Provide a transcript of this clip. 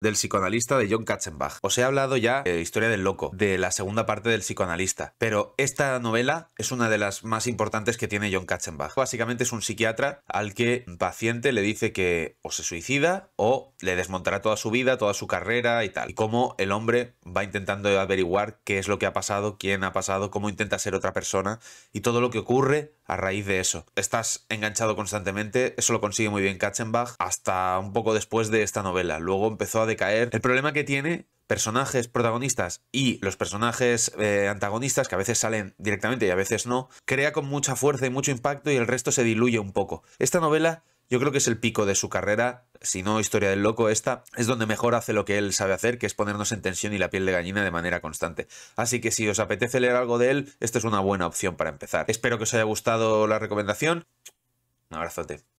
del psicoanalista de John Katzenbach. Os he hablado ya de eh, Historia del Loco, de la segunda parte del psicoanalista, pero esta novela es una de las más importantes que tiene John Katzenbach. Básicamente es un psiquiatra al que un paciente le dice que o se suicida o le desmontará toda su vida, toda su carrera y tal. Y cómo el hombre va intentando averiguar qué es lo que ha pasado, quién ha pasado, cómo intenta ser otra persona y todo lo que ocurre a raíz de eso. Estás enganchado constantemente, eso lo consigue muy bien Katzenbach hasta un poco después de esta novela. Luego empezó a decaer. El problema que tiene personajes protagonistas y los personajes eh, antagonistas, que a veces salen directamente y a veces no, crea con mucha fuerza y mucho impacto y el resto se diluye un poco. Esta novela yo creo que es el pico de su carrera, si no Historia del Loco, esta es donde mejor hace lo que él sabe hacer, que es ponernos en tensión y la piel de gallina de manera constante. Así que si os apetece leer algo de él, esta es una buena opción para empezar. Espero que os haya gustado la recomendación. Un abrazote.